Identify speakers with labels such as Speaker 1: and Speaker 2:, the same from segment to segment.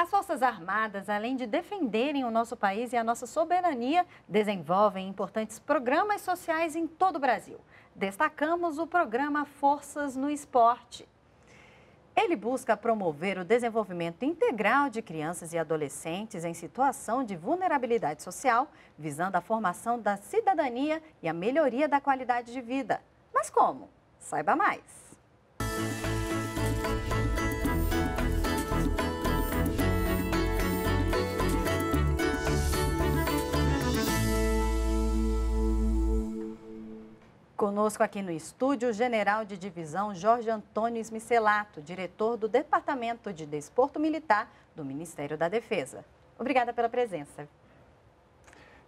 Speaker 1: As Forças Armadas, além de defenderem o nosso país e a nossa soberania, desenvolvem importantes programas sociais em todo o Brasil. Destacamos o programa Forças no Esporte. Ele busca promover o desenvolvimento integral de crianças e adolescentes em situação de vulnerabilidade social, visando a formação da cidadania e a melhoria da qualidade de vida. Mas como? Saiba mais! Conosco aqui no estúdio, o general de divisão Jorge Antônio Smicelato, diretor do Departamento de Desporto Militar do Ministério da Defesa. Obrigada pela presença.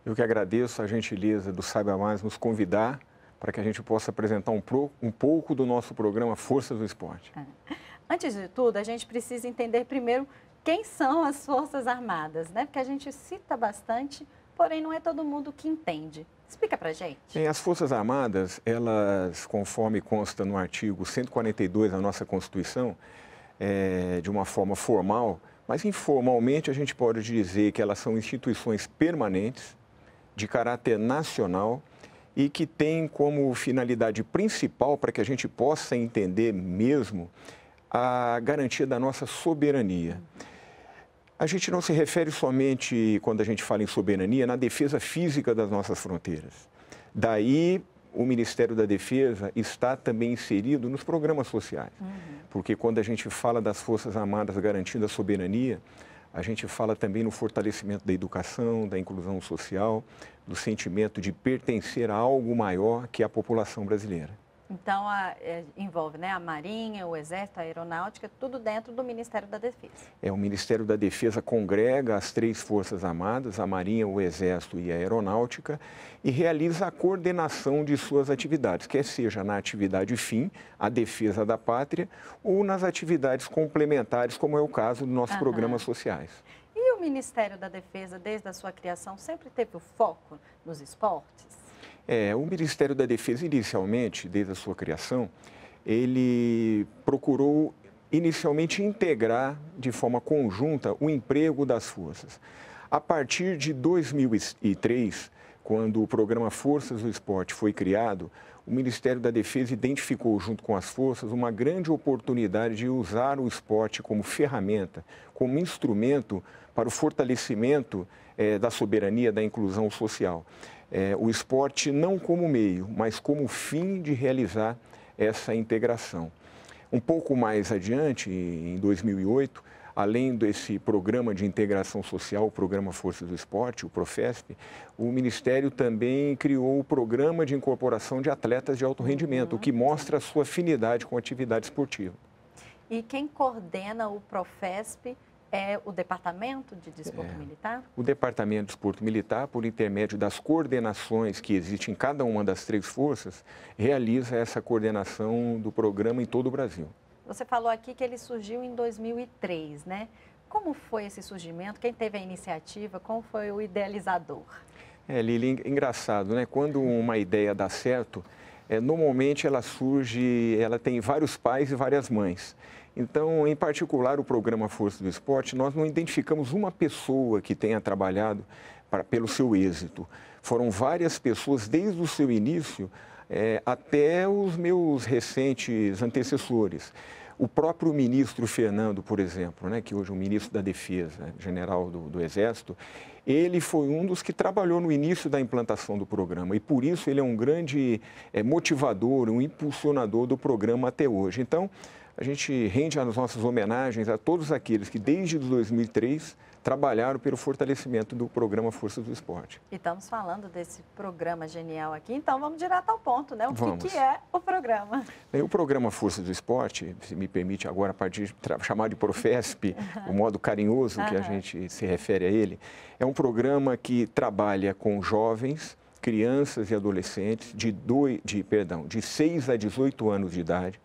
Speaker 2: Eu que agradeço a gentileza do Saiba Mais nos convidar para que a gente possa apresentar um, pro, um pouco do nosso programa Forças do Esporte.
Speaker 1: Antes de tudo, a gente precisa entender primeiro quem são as Forças Armadas, né? Porque a gente cita bastante, porém não é todo mundo que entende. Explica para gente.
Speaker 2: Bem, as Forças Armadas, elas, conforme consta no artigo 142 da nossa Constituição, é, de uma forma formal, mas informalmente a gente pode dizer que elas são instituições permanentes, de caráter nacional e que têm como finalidade principal, para que a gente possa entender mesmo, a garantia da nossa soberania. Uhum a gente não se refere somente, quando a gente fala em soberania, na defesa física das nossas fronteiras. Daí, o Ministério da Defesa está também inserido nos programas sociais. Uhum. Porque quando a gente fala das Forças Armadas garantindo a soberania, a gente fala também no fortalecimento da educação, da inclusão social, do sentimento de pertencer a algo maior que a população brasileira.
Speaker 1: Então, a, é, envolve né, a Marinha, o Exército, a Aeronáutica, tudo dentro do Ministério da Defesa.
Speaker 2: É, o Ministério da Defesa congrega as três Forças Armadas, a Marinha, o Exército e a Aeronáutica, e realiza a coordenação de suas atividades, quer seja na atividade fim, a defesa da pátria, ou nas atividades complementares, como é o caso dos nossos programas sociais.
Speaker 1: E o Ministério da Defesa, desde a sua criação, sempre teve o foco nos esportes?
Speaker 2: É, o Ministério da Defesa, inicialmente, desde a sua criação, ele procurou inicialmente integrar de forma conjunta o emprego das forças. A partir de 2003, quando o programa Forças do Esporte foi criado, o Ministério da Defesa identificou, junto com as forças, uma grande oportunidade de usar o esporte como ferramenta, como instrumento para o fortalecimento eh, da soberania, da inclusão social é, o esporte não como meio, mas como fim de realizar essa integração. Um pouco mais adiante, em 2008, além desse programa de integração social, o programa Forças do Esporte, o Profesp, o Ministério também criou o programa de incorporação de atletas de alto rendimento, uhum. o que uhum. mostra a sua afinidade com a atividade esportiva.
Speaker 1: E quem coordena o Profesp é o Departamento de Desporto é, Militar?
Speaker 2: O Departamento de Desporto Militar, por intermédio das coordenações que existem em cada uma das três forças, realiza essa coordenação do programa em todo o Brasil.
Speaker 1: Você falou aqui que ele surgiu em 2003, né? Como foi esse surgimento? Quem teve a iniciativa? Como foi o idealizador?
Speaker 2: É, Lili, engraçado, né? Quando uma ideia dá certo, é, normalmente ela surge, ela tem vários pais e várias mães. Então, em particular, o programa Força do Esporte, nós não identificamos uma pessoa que tenha trabalhado para, pelo seu êxito. Foram várias pessoas, desde o seu início é, até os meus recentes antecessores. O próprio ministro Fernando, por exemplo, né, que hoje é o ministro da Defesa, general do, do Exército, ele foi um dos que trabalhou no início da implantação do programa e por isso ele é um grande é, motivador, um impulsionador do programa até hoje. Então, a gente rende as nossas homenagens a todos aqueles que desde 2003 trabalharam pelo fortalecimento do programa Força do Esporte.
Speaker 1: E estamos falando desse programa genial aqui, então vamos direto ao ponto, né? O que, que, é o programa?
Speaker 2: O programa Força do Esporte, se me permite agora partir, chamar de Profesp, o modo carinhoso que a gente se refere a ele, é um programa que trabalha com jovens, crianças e adolescentes de, dois, de, perdão, de 6 a 18 anos de idade,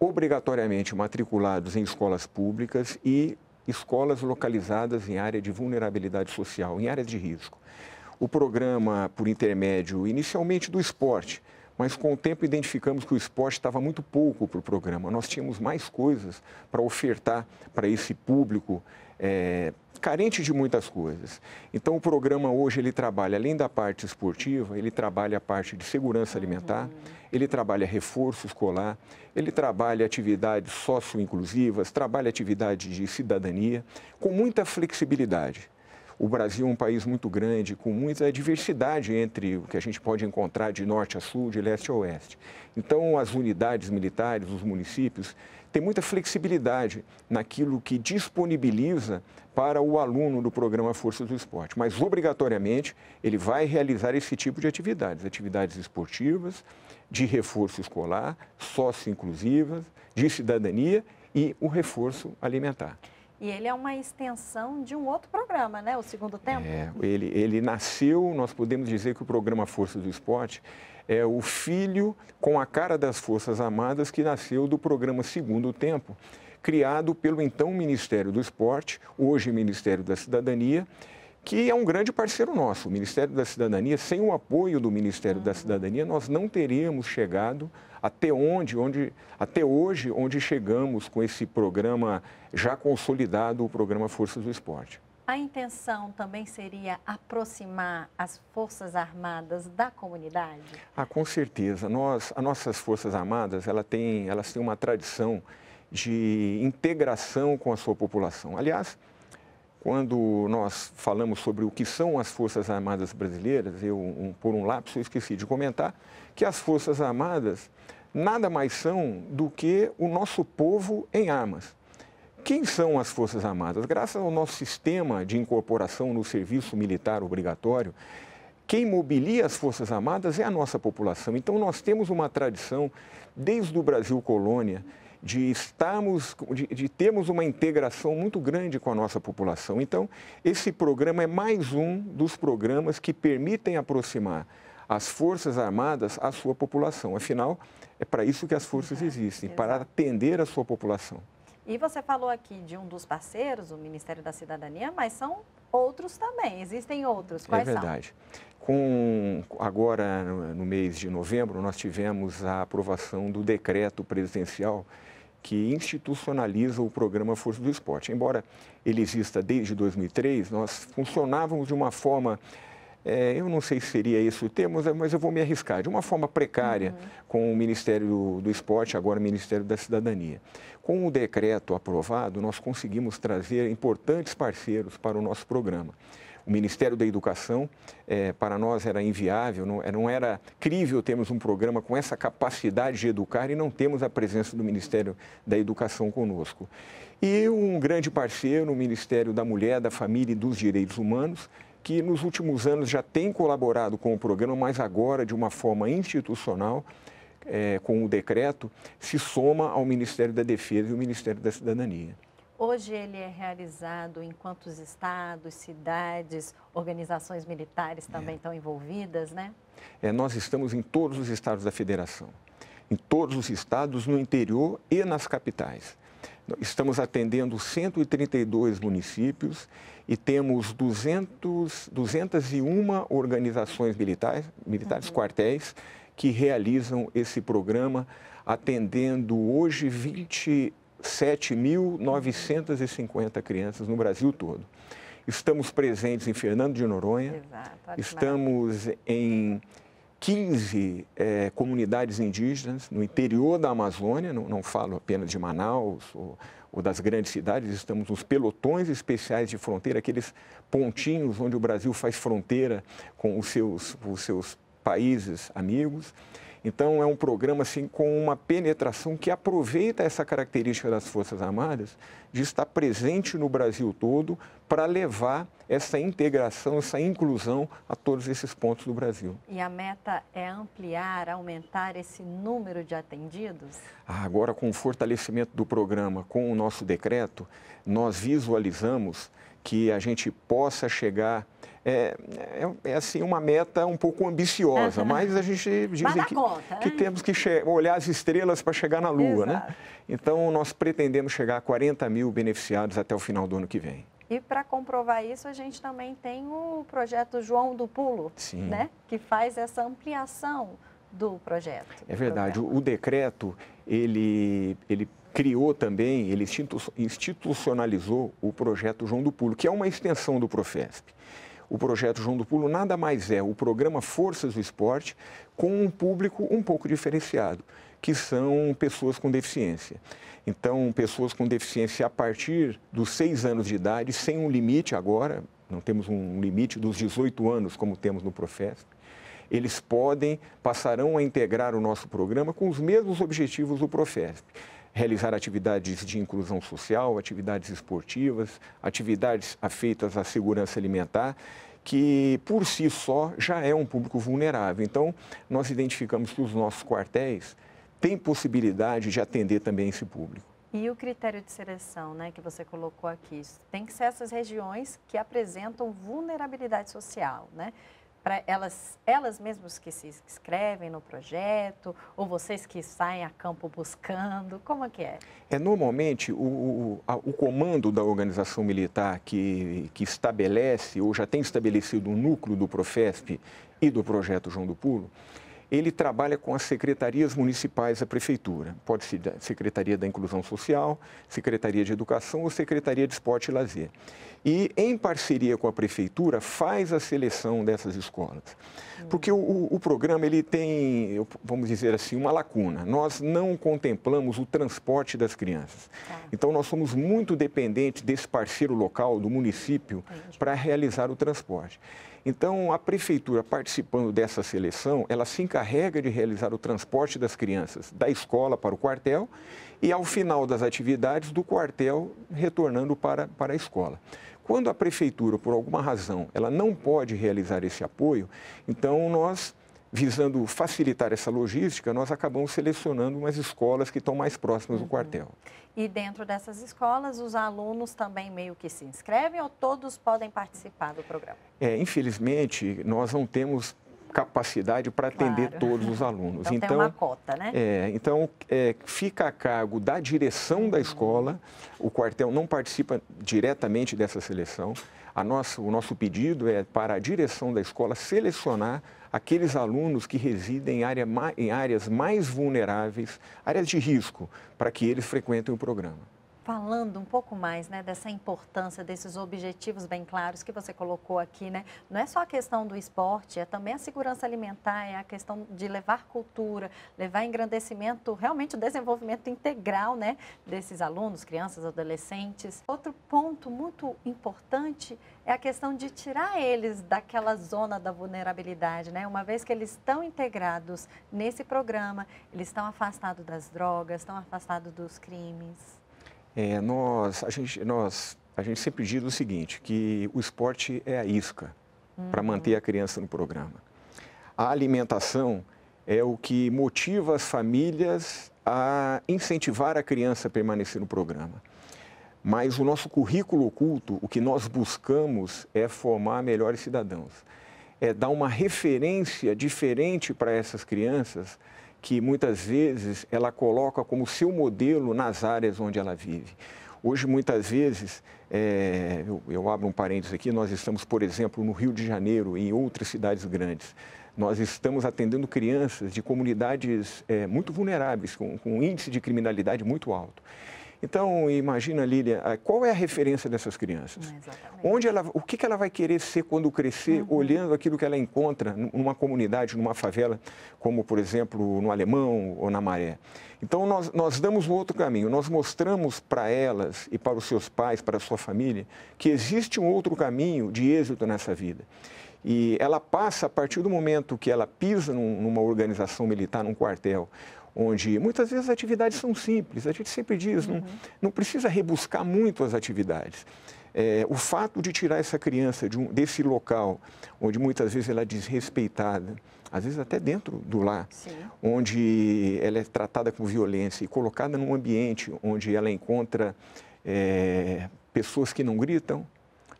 Speaker 2: obrigatoriamente matriculados em escolas públicas e escolas localizadas em área de vulnerabilidade social, em áreas de risco. O programa, por intermédio inicialmente do esporte, mas com o tempo identificamos que o esporte estava muito pouco para o programa. Nós tínhamos mais coisas para ofertar para esse público é, carente de muitas coisas. Então, o programa hoje ele trabalha, além da parte esportiva, ele trabalha a parte de segurança alimentar, uhum. ele trabalha reforço escolar, ele trabalha atividades socio inclusivas trabalha atividades de cidadania, com muita flexibilidade. O Brasil é um país muito grande, com muita diversidade entre o que a gente pode encontrar de norte a sul, de leste a oeste. Então, as unidades militares, os municípios, tem muita flexibilidade naquilo que disponibiliza para o aluno do programa Forças do Esporte. Mas, obrigatoriamente, ele vai realizar esse tipo de atividades: atividades esportivas, de reforço escolar, sócio-inclusivas, de cidadania e o reforço alimentar.
Speaker 1: E ele é uma extensão de um outro programa, né? O Segundo Tempo. É,
Speaker 2: ele, ele nasceu, nós podemos dizer que o programa Forças do Esporte é o filho com a cara das Forças Armadas que nasceu do programa Segundo Tempo, criado pelo então Ministério do Esporte, hoje Ministério da Cidadania, que é um grande parceiro nosso. O Ministério da Cidadania, sem o apoio do Ministério da Cidadania, nós não teríamos chegado até onde, onde, até hoje, onde chegamos com esse programa já consolidado, o programa Forças do Esporte.
Speaker 1: A intenção também seria aproximar as Forças Armadas da comunidade?
Speaker 2: Ah, com certeza. Nós, as nossas Forças Armadas, ela tem, elas têm uma tradição de integração com a sua população. Aliás, quando nós falamos sobre o que são as Forças Armadas brasileiras, eu, um, por um lapso, eu esqueci de comentar que as Forças Armadas nada mais são do que o nosso povo em armas. Quem são as Forças Armadas? Graças ao nosso sistema de incorporação no serviço militar obrigatório, quem mobilia as Forças Armadas é a nossa população. Então, nós temos uma tradição, desde o Brasil colônia, de estarmos, de, de, termos uma integração muito grande com a nossa população. Então, esse programa é mais um dos programas que permitem aproximar as Forças Armadas à sua população. Afinal, é para isso que as forças existem, para atender a sua população.
Speaker 1: E você falou aqui de um dos parceiros, o Ministério da Cidadania, mas são outros também, existem outros. É Quais é verdade.
Speaker 2: São? Com, agora, no mês de novembro, nós tivemos a aprovação do decreto presidencial que institucionaliza o programa Força do Esporte. Embora ele exista desde 2003, nós funcionávamos de uma forma é, eu não sei se seria esse o termo, é, mas eu vou me arriscar, de uma forma precária uhum. com o Ministério do Esporte, agora o Ministério da Cidadania. Com o decreto aprovado, nós conseguimos trazer importantes parceiros para o nosso programa o Ministério da Educação, é, para nós era inviável, não, é, não, era crível termos um programa com essa capacidade de educar e não temos a presença do Ministério da Educação conosco. E um grande parceiro, o Ministério da Mulher, da Família e dos Direitos Humanos, que nos últimos anos já tem colaborado com o programa, mas agora de uma forma institucional, é, com o decreto, se soma ao Ministério da Defesa e ao Ministério da Cidadania.
Speaker 1: Hoje ele é realizado em quantos estados, cidades, organizações militares também é. estão envolvidas, né?
Speaker 2: É, nós estamos em todos os estados da federação, em todos os estados, no interior e nas capitais. Estamos atendendo 132 municípios e temos 200, 201 organizações militares, militares uhum. quartéis, que realizam esse programa, atendendo hoje 27.950 crianças no Brasil todo. Estamos presentes em Fernando de Noronha, Exato, estamos em 15 é, eh, comunidades indígenas no interior da Amazônia, não, não falo apenas de Manaus ou, ou, das grandes cidades, estamos nos pelotões especiais de fronteira, aqueles pontinhos onde o Brasil faz fronteira com os seus, os seus países amigos. Então, é um programa assim, com uma penetração que aproveita essa característica das Forças Armadas de estar presente no Brasil todo para levar essa integração, essa inclusão a todos esses pontos do Brasil.
Speaker 1: E a meta é ampliar, aumentar esse número de atendidos?
Speaker 2: Ah, agora, com o fortalecimento do programa, com o nosso decreto, nós visualizamos que a gente possa chegar. É, é, é assim uma meta um pouco ambiciosa, uhum. mas a gente diz que, conta, que né? temos que olhar as estrelas para chegar na Lua, né? Exato. né? Então nós pretendemos chegar a 40 mil beneficiados até o final do ano que vem.
Speaker 1: E para comprovar isso, a gente também tem o projeto João do Pulo, Sim. né? Que faz essa ampliação do projeto.
Speaker 2: É verdade. O decreto ele, ele criou também, ele institucionalizou o projeto João do Pulo, que é uma extensão do Profesp. O projeto João do Pulo nada mais é o programa Forças do Esporte com um público um pouco diferenciado, que são pessoas com deficiência. Então, pessoas com deficiência a partir dos seis anos de idade, sem um limite agora, não temos um limite dos 18 anos como temos no Profesp, eles podem, passarão a integrar o nosso programa com os mesmos objetivos do Profesp realizar atividades de inclusão social, atividades esportivas, atividades afeitas à segurança alimentar, que por si só já é um público vulnerável. Então, nós identificamos que os nossos quartéis têm possibilidade de atender também esse público.
Speaker 1: E o critério de seleção, né, que você colocou aqui, tem que ser essas regiões que apresentam vulnerabilidade social, né? para elas, elas mesmas que se inscrevem no projeto ou vocês que saem a campo buscando? Como é que é?
Speaker 2: É normalmente o, o, a, o comando da organização militar que, que estabelece ou já tem estabelecido o um núcleo do Profesp e do projeto João do Pulo, ele trabalha com as secretarias municipais da prefeitura. Pode ser da Secretaria da Inclusão Social, Secretaria de Educação ou Secretaria de Esporte e Lazer. E, em parceria com a prefeitura, faz a seleção dessas escolas. Porque o, o programa ele tem, vamos dizer assim, uma lacuna. Nós não contemplamos o transporte das crianças. Tá. Então, nós somos muito dependentes desse parceiro local, do município, para realizar o transporte. Então, a prefeitura, participando dessa seleção, ela se encarrega de realizar o transporte das crianças da escola para o quartel e, ao final das atividades, do quartel retornando para, para a escola. Quando a prefeitura, por alguma razão, ela não pode realizar esse apoio, então nós visando facilitar essa logística, nós acabamos selecionando umas escolas que estão mais próximas uhum. do quartel.
Speaker 1: E dentro dessas escolas, os alunos também meio que se inscrevem ou todos podem participar do programa?
Speaker 2: É, infelizmente, nós não temos capacidade para atender claro. todos os alunos. Então, então tem uma cota, né? É, então, é, fica a cargo da direção da uhum. escola, o quartel não participa diretamente dessa seleção. A nossa, o nosso pedido é para a direção da escola selecionar aqueles alunos que residem em, área, em áreas mais vulneráveis, áreas de risco, para que eles frequentem o programa
Speaker 1: falando um pouco mais né, dessa importância, desses objetivos bem claros que você colocou aqui. Né? Não é só a questão do esporte, é também a segurança alimentar, é a questão de levar cultura, levar engrandecimento, realmente o desenvolvimento integral né, desses alunos, crianças, adolescentes. Outro ponto muito importante é a questão de tirar eles daquela zona da vulnerabilidade, né? Uma vez que eles estão integrados nesse programa, eles estão afastados das drogas, estão afastados dos crimes.
Speaker 2: É, nós, a gente, nós, a gente sempre diz o seguinte, que o esporte é a isca uhum. para manter a criança no programa. A alimentação é o que motiva as famílias a incentivar a criança a permanecer no programa. Mas o nosso currículo oculto, o que nós buscamos é formar melhores cidadãos, é dar uma referência diferente para essas crianças que muitas vezes ela coloca como seu modelo nas áreas onde ela vive. Hoje, muitas vezes, é, eu, eu abro um parênteses aqui, nós estamos, por exemplo, no Rio de Janeiro e em outras cidades grandes nós estamos atendendo crianças de comunidades é, muito vulneráveis, com, com um índice de criminalidade muito alto. Então, imagina, Lília, qual é a referência dessas crianças? É Onde ela, o que ela vai querer ser quando crescer, uhum. olhando aquilo que ela encontra numa comunidade, numa favela, como, por exemplo, no Alemão ou na Maré? Então, nós, nós damos um outro caminho, nós mostramos para elas e para os seus pais, para a sua família, que existe um outro caminho de êxito nessa vida. E ela passa a partir do momento que ela pisa num, numa organização militar, num quartel, onde muitas vezes as atividades são simples. A gente sempre diz, uhum. não, não precisa rebuscar muito as atividades. É, o fato de tirar essa criança de um, desse local, onde muitas vezes ela é desrespeitada, às vezes até dentro do lar, Sim. onde ela é tratada com violência e colocada num ambiente onde ela encontra é, pessoas que não gritam,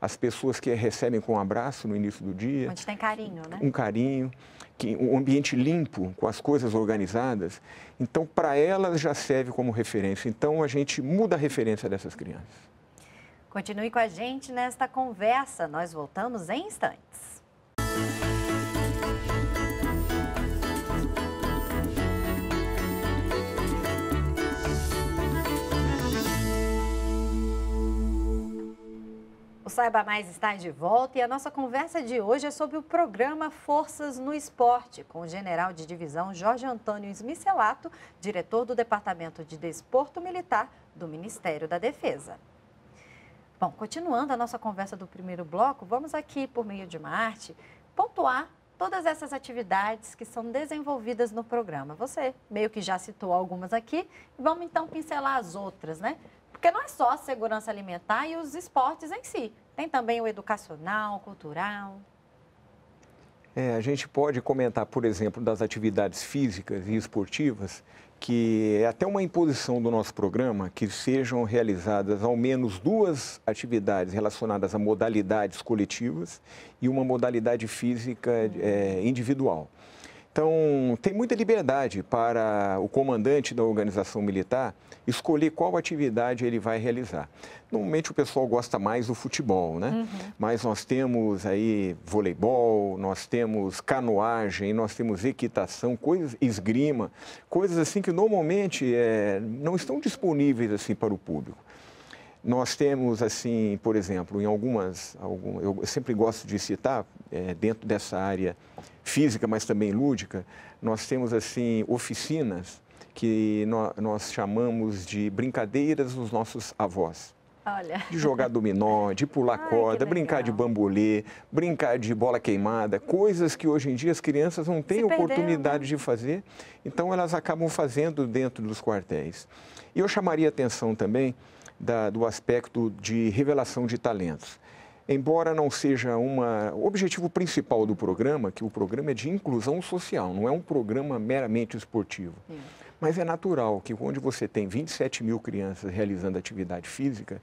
Speaker 2: as pessoas que a recebem com um abraço no início do dia. Onde
Speaker 1: tem carinho, né? Um
Speaker 2: carinho que, um ambiente limpo, com as coisas organizadas. Então, para elas já serve como referência. Então, a gente muda a referência dessas crianças.
Speaker 1: Continue com a gente nesta conversa. Nós voltamos em instantes. Saiba Mais está de volta e a nossa conversa de hoje é sobre o programa Forças no Esporte, com o general de divisão Jorge Antônio Smicelato, diretor do Departamento de Desporto Militar do Ministério da Defesa. Bom, continuando a nossa conversa do primeiro bloco, vamos aqui, por meio de uma arte, pontuar todas essas atividades que são desenvolvidas no programa. Você meio que já citou algumas aqui, vamos então pincelar as outras, né? Porque não é só a segurança alimentar e os esportes em si, tem também o educacional, cultural.
Speaker 2: É, a gente pode comentar, por exemplo, das atividades físicas e esportivas, que é até uma imposição do nosso programa que sejam realizadas ao menos duas atividades relacionadas a modalidades coletivas e uma modalidade física é, individual. Então, tem muita liberdade para o comandante da organização militar escolher qual atividade ele vai realizar. Normalmente o pessoal gosta mais do futebol, né? Uhum. Mas nós temos aí voleibol, nós temos canoagem, nós temos equitação, coisas, esgrima, coisas assim que normalmente é, não estão disponíveis assim para o público. Nós temos, assim, por exemplo, em algumas, algumas eu sempre gosto de citar, é, dentro dessa área física, mas também lúdica, nós temos, assim, oficinas que nós, nós chamamos de brincadeiras dos nossos avós. Olha. De jogar dominó, de pular Ai, corda, brincar de bambolê, brincar de bola queimada, coisas que hoje em dia as crianças não têm Se oportunidade né? de fazer, então elas acabam fazendo dentro dos quartéis. E eu chamaria atenção também da, do aspecto de revelação de talentos. Embora não seja uma, o objetivo principal do programa, que o programa é de inclusão social, não é um programa meramente esportivo. Sim. Mas é natural que onde você tem 27 mil crianças realizando atividade física,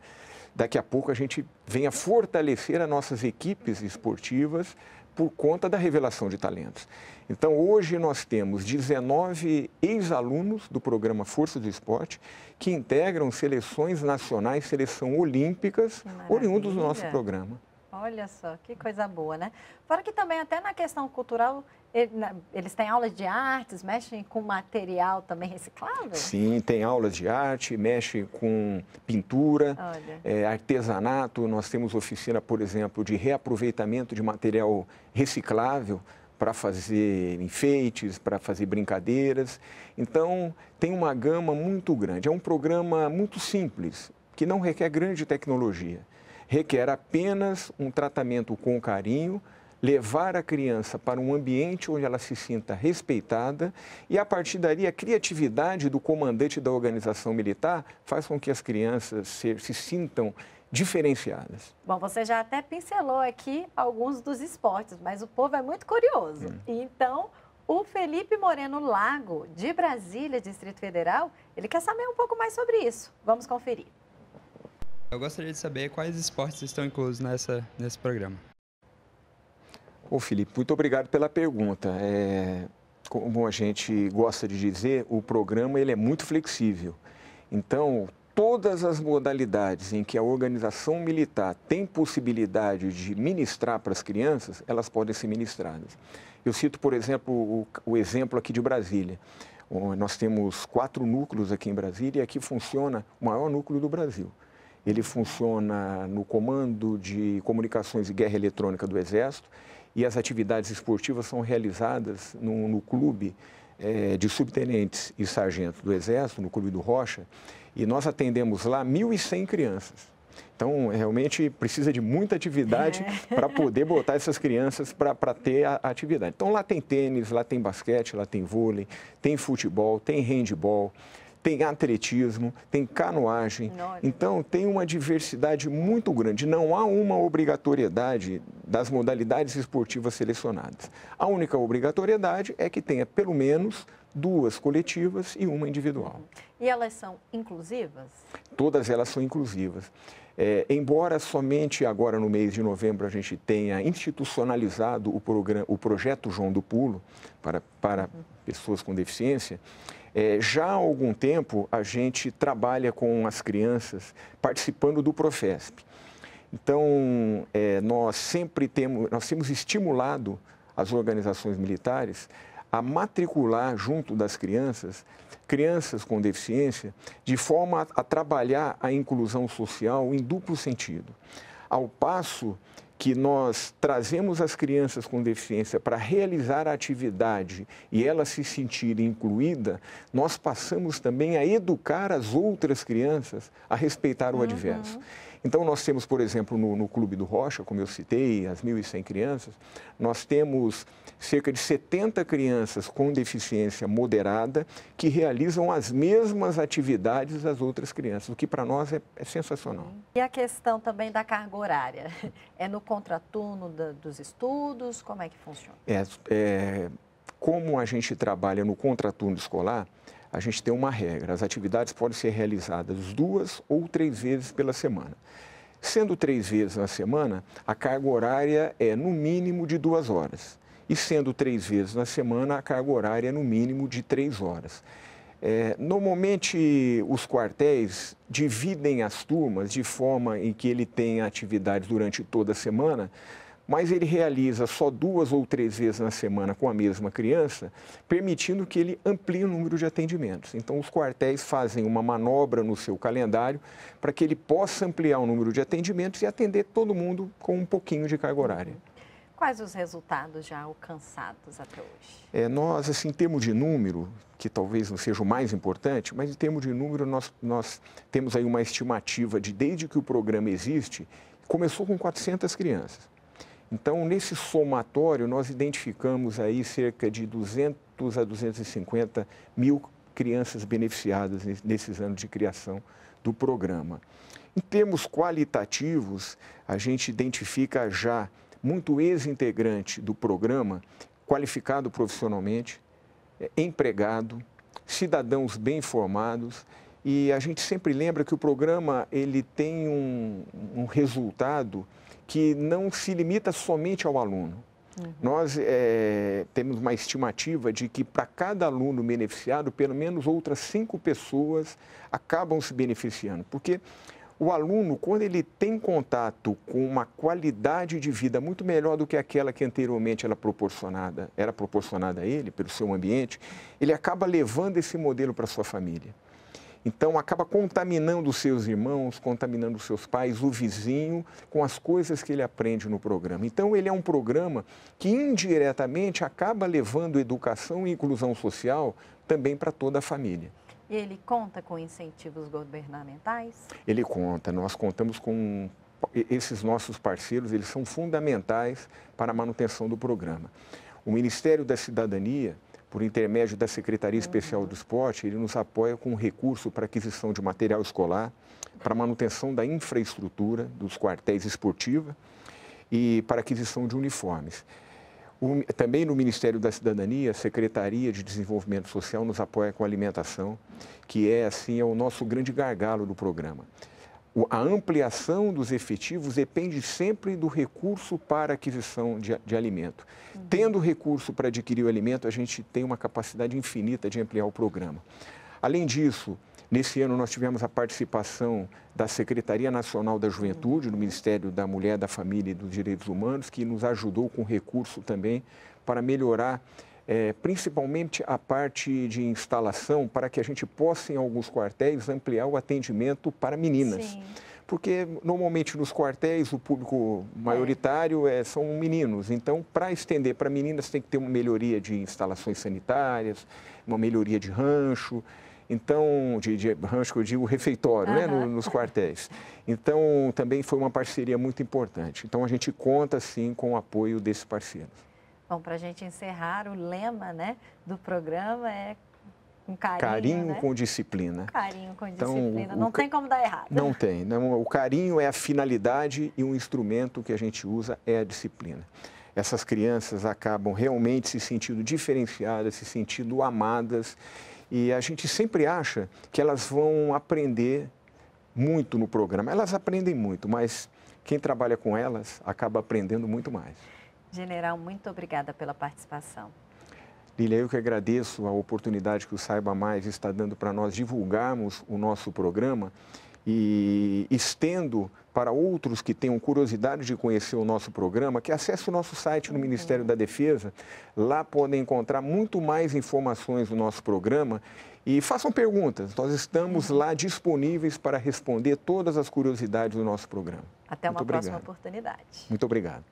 Speaker 2: daqui a pouco a gente venha fortalecer as nossas equipes esportivas por conta da revelação de talentos. Então, hoje nós temos 19 ex-alunos do programa Força do Esporte que integram seleções nacionais, seleção olímpicas, oriundos do nosso programa.
Speaker 1: Olha só, que coisa boa, né? Fora que também até na questão cultural eles têm aulas de artes, mexem com material também reciclável?
Speaker 2: Sim, tem aulas de arte, mexe com pintura, é, artesanato. Nós temos oficina, por exemplo, de reaproveitamento de material reciclável para fazer enfeites, para fazer brincadeiras. Então, tem uma gama muito grande. É um programa muito simples, que não requer grande tecnologia. Requer apenas um tratamento com carinho levar a criança para um ambiente onde ela se sinta respeitada e, a partir dali, a criatividade do comandante da organização militar faz com que as crianças se, se sintam diferenciadas. Bom,
Speaker 1: você já até pincelou aqui alguns dos esportes, mas o povo é muito curioso. Hum. Então, o Felipe Moreno Lago, de Brasília, Distrito Federal, ele quer saber um pouco mais sobre isso. Vamos conferir. Eu gostaria de saber quais esportes estão inclusos nessa, nesse programa.
Speaker 2: Ô Felipe, muito obrigado pela pergunta. É, como a gente gosta de dizer, o programa ele é muito flexível. Então, todas as modalidades em que a organização militar tem possibilidade de ministrar para as crianças, elas podem ser ministradas. Eu cito, por exemplo, o, o exemplo aqui de Brasília. Nós temos quatro núcleos aqui em Brasília e aqui funciona o maior núcleo do Brasil. Ele funciona no Comando de Comunicações e Guerra Eletrônica do Exército e as atividades esportivas são realizadas no, no clube é, de subtenentes e sargentos do Exército, no Clube do Rocha, e nós atendemos lá 1.100 crianças. Então, realmente precisa de muita atividade é. para poder botar essas crianças para ter a, a, atividade. Então, lá tem tênis, lá tem basquete, lá tem vôlei, tem futebol, tem handball, tem atletismo, tem canoagem. Nossa. Então, tem uma diversidade muito grande. Não há uma obrigatoriedade das modalidades esportivas selecionadas. A única obrigatoriedade é que tenha pelo menos duas coletivas e uma individual.
Speaker 1: E elas são inclusivas?
Speaker 2: Todas elas são inclusivas. É, embora somente agora no mês de novembro a gente tenha institucionalizado o, programa, o projeto João do Pulo para, para uhum. pessoas com deficiência, é, já há algum tempo a gente trabalha com as crianças participando do Profesp. Então, é, nós sempre temos, nós temos estimulado as organizações militares a matricular junto das crianças, crianças com deficiência, de forma a, a trabalhar a inclusão social em duplo sentido. Ao passo que nós trazemos as crianças com deficiência para realizar a atividade e elas se sentirem incluídas, nós passamos também a educar as outras crianças a respeitar o uhum. adverso. Então, nós temos, por exemplo, no, no Clube do Rocha, como eu citei, as 1.100 crianças, nós temos cerca de 70 crianças com deficiência moderada que realizam as mesmas atividades das outras crianças, o que para nós é, é, sensacional.
Speaker 1: E a questão também da carga horária? É no contraturno da, dos estudos? Como é que funciona?
Speaker 2: É, é, como a gente trabalha no contraturno escolar, a gente tem uma regra: as atividades podem ser realizadas duas ou três vezes pela semana. Sendo três vezes na semana, a carga horária é no mínimo de duas horas. E sendo três vezes na semana, a carga horária é no mínimo de três horas. É, normalmente, os quartéis dividem as turmas de forma em que ele tenha atividades durante toda a semana, mas ele realiza só duas ou três vezes na semana com a mesma criança, permitindo que ele amplie o número de atendimentos. Então, os quartéis fazem uma manobra no seu calendário para que ele possa ampliar o número de atendimentos e atender todo mundo com um pouquinho de carga horária.
Speaker 1: Quais os resultados já alcançados até
Speaker 2: hoje? É, nós, assim, em termos de número, que talvez não seja o mais importante, mas em termos de número, nós, nós temos aí uma estimativa de, desde que o programa existe, começou com 400 crianças. Então, nesse somatório, nós identificamos aí cerca de 200 a 250 mil crianças beneficiadas nesses anos de criação do programa. Em termos qualitativos, a gente identifica já muito ex-integrante do programa, qualificado profissionalmente, é, empregado, cidadãos bem formados e a gente sempre lembra que o programa ele tem um, um resultado que não se limita somente ao aluno. Uhum. Nós é, temos uma estimativa de que para cada aluno beneficiado, pelo menos outras cinco pessoas acabam se beneficiando. Porque o aluno, quando ele tem contato com uma qualidade de vida muito melhor do que aquela que anteriormente era proporcionada, era proporcionada a ele pelo seu ambiente, ele acaba levando esse modelo para sua família. Então, acaba contaminando os seus irmãos, contaminando os seus pais, o vizinho, com as coisas que ele aprende no programa. Então, ele é um programa que indiretamente acaba levando educação e inclusão social também para toda a família.
Speaker 1: E ele conta com incentivos governamentais?
Speaker 2: Ele conta. Nós contamos com esses nossos parceiros, eles são fundamentais para a manutenção do programa. O Ministério da Cidadania por intermédio da Secretaria Especial do Esporte, ele nos apoia com recurso para aquisição de material escolar, para manutenção da infraestrutura dos quartéis esportiva e para aquisição de uniformes. O, também no Ministério da Cidadania, a Secretaria de Desenvolvimento Social nos apoia com alimentação, que é assim é o nosso grande gargalo do programa a ampliação dos efetivos depende sempre do recurso para aquisição de, de alimento. Uhum. Tendo recurso para adquirir o alimento, a gente tem uma capacidade infinita de ampliar o programa. Além disso, nesse ano nós tivemos a participação da Secretaria Nacional da Juventude, do Ministério da Mulher, da Família e dos Direitos Humanos, que nos ajudou com recurso também para melhorar é, principalmente a parte de instalação, para que a gente possa, em alguns quartéis, ampliar o atendimento para meninas. Sim. Porque normalmente nos quartéis o público maioritário é, são meninos. Então, para estender para meninas, tem que ter uma melhoria de instalações sanitárias, uma melhoria de rancho. Então, de, de rancho, eu digo refeitório, uhum. né, no, nos quartéis. Então, também foi uma parceria muito importante. Então, a gente conta, sim, com o apoio desses parceiros.
Speaker 1: Bom, para a gente encerrar, o lema né, do programa é um carinho, carinho né? com
Speaker 2: disciplina. Um
Speaker 1: carinho com então, disciplina. Então, não ca... tem como dar errado. Não
Speaker 2: tem. Não, né? o carinho é a finalidade e um instrumento que a gente usa é a disciplina. Essas crianças acabam realmente se sentindo diferenciadas, se sentindo amadas. E a gente sempre acha que elas vão aprender muito no programa. Elas aprendem muito, mas quem trabalha com elas acaba aprendendo muito mais.
Speaker 1: General, muito obrigada pela participação.
Speaker 2: Lília, eu que agradeço a oportunidade que o Saiba Mais está dando para nós divulgarmos o nosso programa e estendo para outros que tenham curiosidade de conhecer o nosso programa, que acesse o nosso site no Ministério uhum. da Defesa. Lá podem encontrar muito mais informações do nosso programa e façam perguntas. Nós estamos uhum. lá disponíveis para responder todas as curiosidades do nosso programa. Até uma muito próxima obrigado.
Speaker 1: oportunidade. Muito obrigado.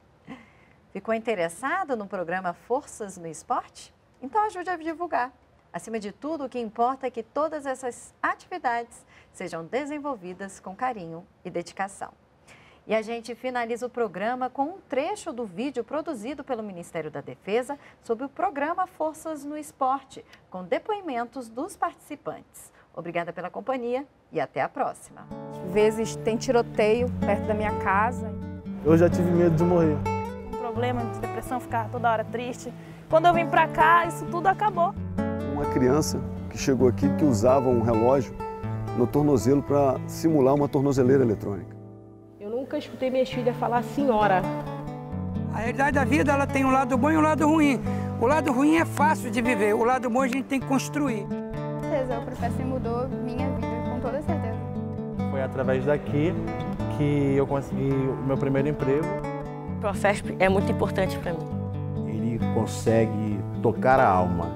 Speaker 1: Ficou interessado no programa Forças no Esporte? Então ajude a divulgar. Acima de tudo, o que importa é que todas essas atividades sejam desenvolvidas com carinho e dedicação. E a gente finaliza o programa com um trecho do vídeo produzido pelo Ministério da Defesa sobre o programa Forças no Esporte, com depoimentos dos participantes. Obrigada pela companhia e até a próxima. Às vezes tem tiroteio perto da minha casa.
Speaker 2: Eu já tive medo de morrer
Speaker 1: problema de depressão, ficava toda hora triste. Quando eu vim para cá,
Speaker 2: isso tudo acabou. Uma criança que chegou aqui que usava um relógio no tornozelo para simular uma tornozeleira eletrônica. Eu nunca escutei minha filha falar
Speaker 1: senhora. A realidade da vida ela tem um lado bom e um lado ruim. O lado ruim é fácil de viver, o lado bom a gente tem que construir. Com certeza, o professor mudou minha vida, com toda certeza. Foi através daqui que eu consegui o meu primeiro emprego. Profesp é muito importante para mim.
Speaker 2: Ele consegue tocar a alma.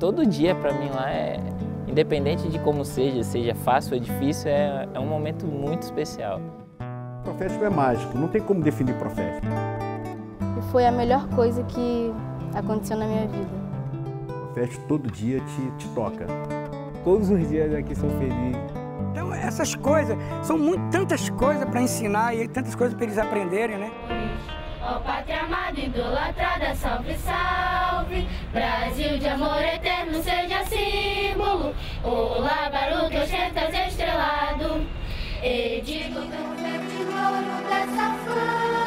Speaker 1: Todo dia para mim lá é, independente de como seja, seja fácil ou difícil, é, é um momento muito especial.
Speaker 2: O Profesp é mágico, não tem como definir Profesp.
Speaker 1: E foi a melhor coisa que aconteceu na minha
Speaker 2: vida. Profesp todo dia te, te toca. Todos os dias aqui são felizes essas coisas. São muito, tantas coisas para ensinar e tantas coisas para eles aprenderem, né?
Speaker 1: Ó oh, pátria amada, idolatrada, salve, salve Brasil de amor eterno, seja símbolo O ostentas estrelado é ouro dessa flor